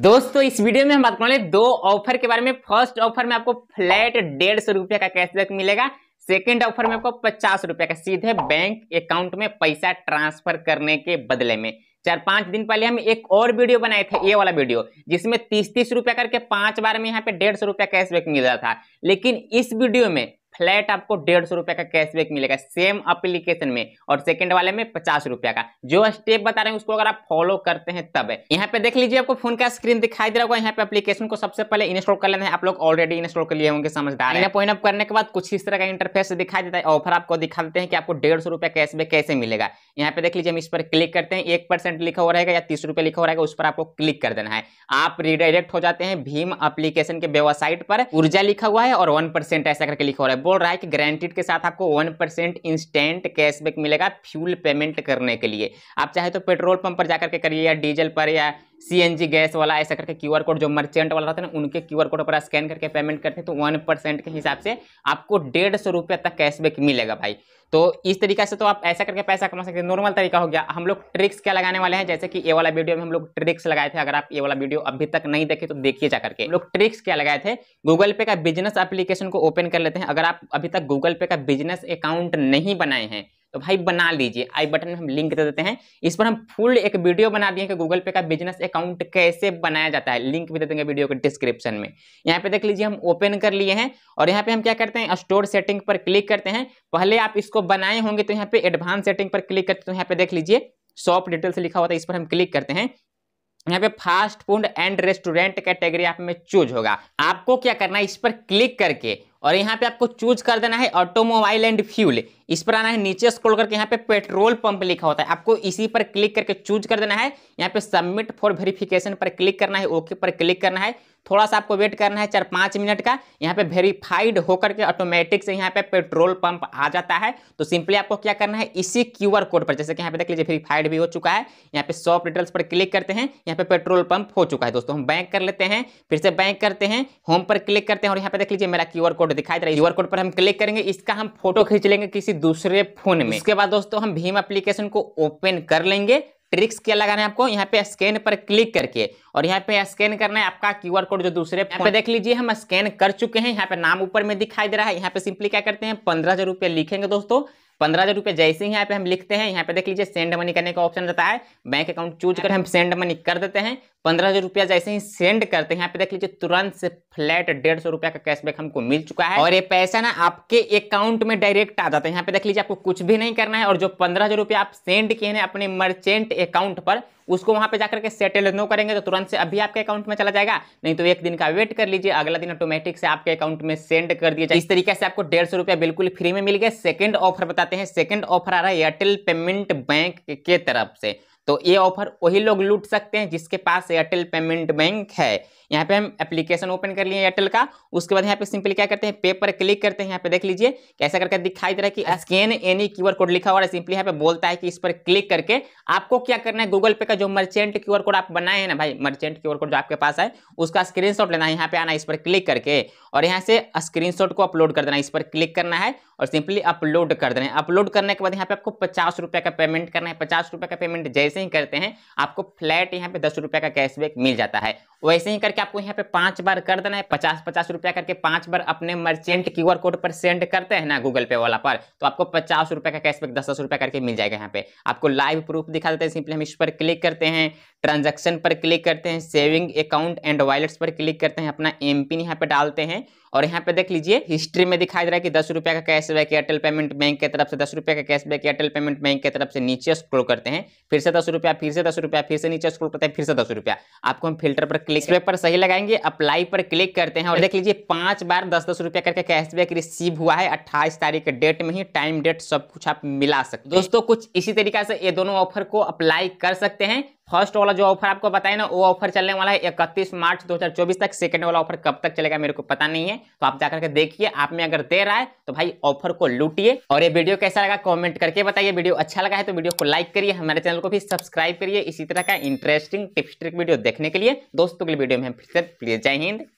दोस्तों इस वीडियो में हम बात करेंगे दो ऑफर के बारे में फर्स्ट ऑफर में आपको फ्लैट डेढ़ सौ रुपया का कैशबैक मिलेगा सेकंड ऑफर में आपको पचास रुपया का सीधे बैंक अकाउंट में पैसा ट्रांसफर करने के बदले में चार पांच दिन पहले हम एक और वीडियो बनाए थे ये वाला वीडियो जिसमें तीस तीस रुपया करके पांच बार में यहाँ पे डेढ़ सौ रुपया कैशबैक मिल रहा था लेकिन इस वीडियो में फ्लैट आपको डेढ़ सौ रुपए का कैशबैक मिलेगा सेम अप्लीकेशन में और सेकंड वाले में पचास रुपया का जो स्टेप बता रहे हैं उसको अगर आप फॉलो करते हैं तब है। यहाँ पे देख लीजिए आपको फोन का स्क्रीन दिखाई दे रहा होगा यहाँ पे एप्लीकेशन को सबसे पहले इंस्टॉल कर लेना है आप लोग ऑलरेडी इंस्टॉल कर लिए होंगे समझदार है पॉइंट अप करने के बाद कुछ इस तरह का इंटरफेस दिखाई देता है ऑफर आपको दिखाते हैं कि आपको डेढ़ सौ रुपया कैशबैक कैसे मिलेगा यहाँ पे देख लीजिए हम इस पर क्लिक करते हैं एक परसेंट लिखा हो रहेगा या तीस लिखा हो रहेगा उस पर आपको क्लिक कर देना है आप रिडायरेक्ट हो जाते हैं भीम अपलीकेशन के वेबसाइट पर ऊर्जा लिखा हुआ है और वन ऐसा करके लिखा हो रहा है बोल रहा है कि ग्रांटेड के साथ आपको वन परसेंट इंस्टेंट कैशबैक मिलेगा फ्यूल पेमेंट करने के लिए आप चाहे तो पेट्रोल पंप पर जाकर के करिए या डीजल पर या सी गैस वाला ऐसा करके क्यू कोड जो मर्चेंट वाला रहता है ना उनके क्यू कोड पर स्कैन करके पेमेंट करते हैं तो वन परसेंट के हिसाब से आपको डेढ़ सौ रुपये तक कैशबैक मिलेगा भाई तो इस तरीके से तो आप ऐसा करके पैसा कमा सकते हैं नॉर्मल तरीका हो गया हम लोग ट्रिक्स क्या लगाने वाले हैं जैसे कि ये वाला वीडियो में हम लोग ट्रिक्स लगाए थे अगर आप ये वाला वीडियो अभी तक नहीं देखे तो देखिए जा करके लोग ट्रिक्स क्या लगाए थे गूगल पे का बिजनेस एप्लीकेशन को ओपन कर लेते हैं अगर आप अभी तक गूगल पे का बिजनेस अकाउंट नहीं बनाए हैं तो भाई बना लीजिए आई बटन में हम लिंक दे देते हैं इस पर हम फुल एक वीडियो बना दिए कि गूगल पे का बिजनेस अकाउंट कैसे बनाया जाता है लिंक भी दे देंगे वीडियो के डिस्क्रिप्शन में यहाँ पे देख लीजिए हम ओपन कर लिए हैं और यहाँ पे हम क्या करते हैं स्टोर सेटिंग पर क्लिक करते हैं पहले आप इसको बनाए होंगे तो यहाँ पे एडवांस सेटिंग पर क्लिक करते तो यहाँ पे देख लीजिए शॉप डिटेल्स लिखा होता है इस पर हम क्लिक करते हैं यहाँ पे fast food and restaurant category आप में चूज होगा आपको क्या करना है इस पर क्लिक करके और यहाँ पे आपको चूज कर देना है ऑटोमोबाइल एंड फ्यूल इस पर आना है नीचे स्क्रॉल करके यहाँ पे पेट्रोल पंप लिखा होता है आपको इसी पर क्लिक करके चूज कर देना है यहाँ पे सबमिट फॉर वेरिफिकेशन पर क्लिक करना है ओके पर क्लिक करना है थोड़ा सा आपको वेट करना है चार पाँच मिनट का यहाँ पे वेरीफाइड होकर के ऑटोमेटिक से यहाँ पे पेट्रोल पंप आ जाता है तो सिंपली आपको क्या करना है इसी क्यू कोड पर जैसे कि यहाँ पे देख लीजिए वेरीफाइड भी हो चुका है यहाँ पे शॉप डिटेल्स पर क्लिक करते हैं यहाँ पे पेट्रोल पंप हो चुका है दोस्तों हम बैंक कर लेते हैं फिर से बैंक करते हैं होम पर क्लिक करते हैं और यहाँ पे देख लीजिए मेरा क्यू कोड दिखाई दे रहा है क्यू कोड पर हम क्लिक करेंगे इसका हम फोटो खींच लेंगे किसी दूसरे फोन में उसके बाद दोस्तों हम भीम एप्लीकेशन को ओपन कर लेंगे ट्रिक्स क्या लगाना है आपको यहाँ पे स्कैन पर क्लिक करके और यहाँ पे स्कैन करना है आपका क्यूआर कोड जो दूसरे पे देख लीजिए हम स्कैन कर चुके हैं यहाँ पे नाम ऊपर में दिखाई दे रहा है यहाँ पे सिंपली क्या करते हैं पंद्रह हजार रुपया लिखेंगे दोस्तों पंद्रह हज़ार रुपये जैसे ही यहाँ पे हम लिखते हैं यहाँ पे देख लीजिए सेंड मनी करने का ऑप्शन रहता है बैंक अकाउंट चूज कर हम सेंड मनी कर देते हैं पंद्रह हज़ार रुपया जैसे ही सेंड करते हैं यहाँ पे देख लीजिए तुरंत से फ्लैट डेढ़ सौ रुपया का कैशबैक हमको मिल चुका है और ये पैसा ना आपके अकाउंट में डायरेक्ट आ जाता है यहाँ पे देख लीजिए आपको कुछ भी नहीं करना है और जो पंद्रह हज़ार रुपया आप सेंड किए हैं अपने मर्चेंट अकाउंट पर उसको वहां पे जाकर के सेटल नो करेंगे तो तुरंत से अभी आपके अकाउंट में चला जाएगा नहीं तो एक दिन का वेट कर लीजिए अगला दिन ऑटोमेटिक से आपके अकाउंट में सेंड कर दिया जाए इस तरीके से आपको डेढ़ सौ बिल्कुल फ्री में मिल गया सेकेंड ऑफर बताते हैं सेकंड ऑफर आ रहा है एयरटेल पेमेंट बैंक के तरफ से तो ये ऑफर वही लोग लूट सकते हैं जिसके पास एयरटेल पेमेंट बैंक है यहाँ पे हम एप्लीकेशन ओपन कर लिए एयरटेल का उसके बाद यहाँ पे सिंपली क्या करते हैं पे पर क्लिक करते हैं यहाँ पे देख लीजिए कैसा करके दिखाई दे रहा है कि स्कैन एनी क्यूआर कोड लिखा हुआ है सिंपली यहाँ पे बोलता है कि इस पर क्लिक करके आपको क्या करना है गूगल पे का जो मर्चेंट क्यूआर कोड आप बनाए हैं ना भाई मर्चेंट क्यूआर कोड जो आपके पास है उसका स्क्रीन लेना है यहाँ पे आना इस पर क्लिक करके और यहाँ से स्क्रीन को अपलोड कर देना इस पर क्लिक करना है और सिंपली अपलोड कर देना है अपलोड करने के बाद यहाँ पे आपको पचास का पेमेंट करना है पचास का पेमेंट जैसे जैसे ही करते हैं आपको फ्लैट यहाँ पे दस रुपये का कैशबैक मिल जाता है वैसे ही करके आपको यहाँ पे पांच बार कर देना है पचास पचास रुपया करके पांच बार अपने मर्चेंट क्यू आर कोड पर सेंड करते हैं ना गूगल पे वाला पर तो आपको पचास रुपये का कैशबैक दस दस रुपये करके मिल जाएगा यहाँ पे आपको लाइव प्रूफ दिखा देते हैं सिंपली हम इस पर क्लिक करते हैं ट्रांजेक्शन पर क्लिक करते हैं सेविंग अकाउंट एंड वॉलेट्स पर क्लिक करते हैं अपना एम पिन यहाँ पे डालते हैं और यहाँ पे देख लीजिए हिस्ट्री में दिखाई दे रहा है कि दस रुपये का कैशबैक एयरटेल पेमेंट बैंक के तरफ से दस रुपये का कैशबैक एयरटेल पेमेंट बैंक के तरफ से नीचे स्क्रोल करते हैं फिर से दस रुपया फिर से दस रुपया फिर से नीचे स्क्रोल करते हैं फिर से दस रुपया आपको हम फिल्टर पर क्लिक अच्छा। पर सही लगाएंगे अप्लाई पर क्लिक करते हैं और अच्छा। देख लीजिए पांच बार दस दस रुपया करके कैशबैक रिसीव हुआ है अट्ठाईस तारीख के डेट में ही टाइम डेट सब कुछ आप मिला सकते दोस्तों कुछ इसी तरीका से ये दोनों ऑफर को अप्लाई कर सकते हैं फर्स्ट वाला जो ऑफर आपको बताया ना वो ऑफर चलने वाला है इकतीस मार्च 2024 तक सेकंड वाला ऑफर कब तक चलेगा मेरे को पता नहीं है तो आप जाकर के देखिए आप में अगर दे रहा है तो भाई ऑफर को लूटिए और ये वीडियो कैसा लगा कमेंट करके बताइए वीडियो अच्छा लगा है तो वीडियो को लाइक करिए हमारे चैनल को भी सब्सक्राइब करिए इसी तरह का इंटरेस्टिंग टिप्स ट्रिक वीडियो देखने के लिए दोस्तों के लिए वीडियो में फिर से प्लीज जय हिंद